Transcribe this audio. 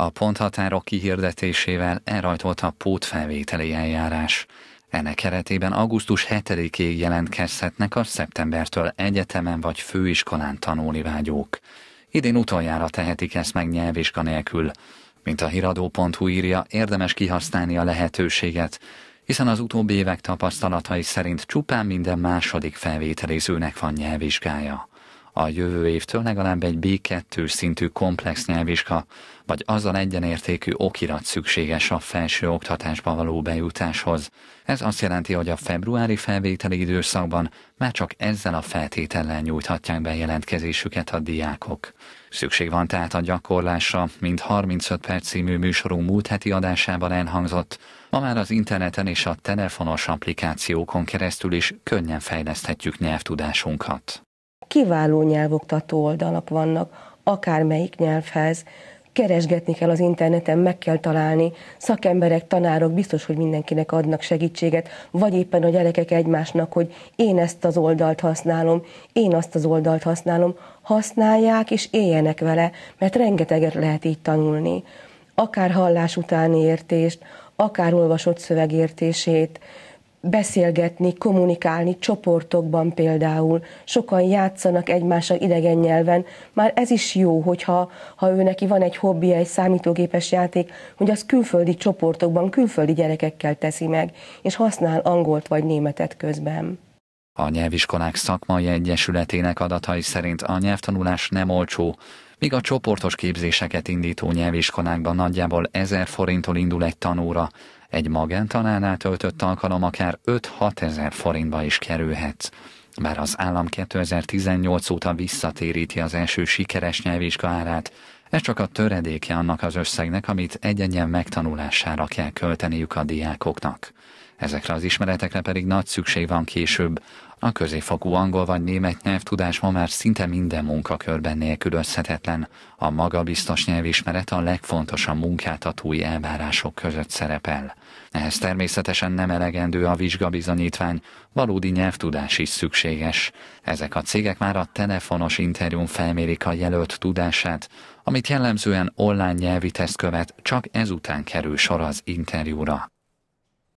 A ponthatárok kihirdetésével elrajtolt a pótfelvételi eljárás. Ennek keretében augusztus 7-ig jelentkezhetnek a szeptembertől egyetemen vagy főiskolán tanulni vágyók. Idén utoljára tehetik ezt meg nyelvvizsga nélkül. Mint a hiradó.hu írja, érdemes kihasználni a lehetőséget, hiszen az utóbbi évek tapasztalatai szerint csupán minden második felvételizőnek van nyelvvizsgája a jövő évtől legalább egy B2 szintű komplex nyelvvizsga, vagy azzal egyenértékű okirat szükséges a felső oktatásba való bejutáshoz. Ez azt jelenti, hogy a februári felvételi időszakban már csak ezzel a feltétellel nyújthatják be jelentkezésüket a diákok. Szükség van tehát a gyakorlásra, mint 35 perc című műsorunk múlt heti adásában elhangzott, ma már az interneten és a telefonos applikációkon keresztül is könnyen fejleszthetjük nyelvtudásunkat kiváló nyelvoktató oldalak vannak, akármelyik nyelvhez, keresgetni kell az interneten, meg kell találni, szakemberek, tanárok biztos, hogy mindenkinek adnak segítséget, vagy éppen a gyerekek egymásnak, hogy én ezt az oldalt használom, én azt az oldalt használom, használják és éljenek vele, mert rengeteget lehet így tanulni. Akár hallás utáni értést, akár olvasott szövegértését, beszélgetni, kommunikálni csoportokban például. Sokan játszanak egymással idegen nyelven. Már ez is jó, hogyha ha ő neki van egy hobbija, egy számítógépes játék, hogy az külföldi csoportokban, külföldi gyerekekkel teszi meg, és használ angolt vagy németet közben. A nyelviskolák szakmai egyesületének adatai szerint a nyelvtanulás nem olcsó, míg a csoportos képzéseket indító nyelviskolákban nagyjából 1000 forinttól indul egy tanóra, egy magántanárnál töltött alkalom akár 5-6 ezer forintba is kerülhet. Bár az állam 2018 óta visszatéríti az első sikeres nyelvvizsga árát, ez csak a töredéke annak az összegnek, amit egy megtanulására kell költeniük a diákoknak ezekre az ismeretekre pedig nagy szükség van később. A középfokú angol vagy német nyelvtudás ma már szinte minden munkakörben nélkülözhetetlen. A magabiztos nyelvismeret a legfontosabb munkáltatói elvárások között szerepel. Ehhez természetesen nem elegendő a vizsgabizonyítvány, valódi nyelvtudás is szükséges. Ezek a cégek már a telefonos interjún felmérik a jelölt tudását, amit jellemzően online nyelvi teszt követ, csak ezután kerül sor az interjúra.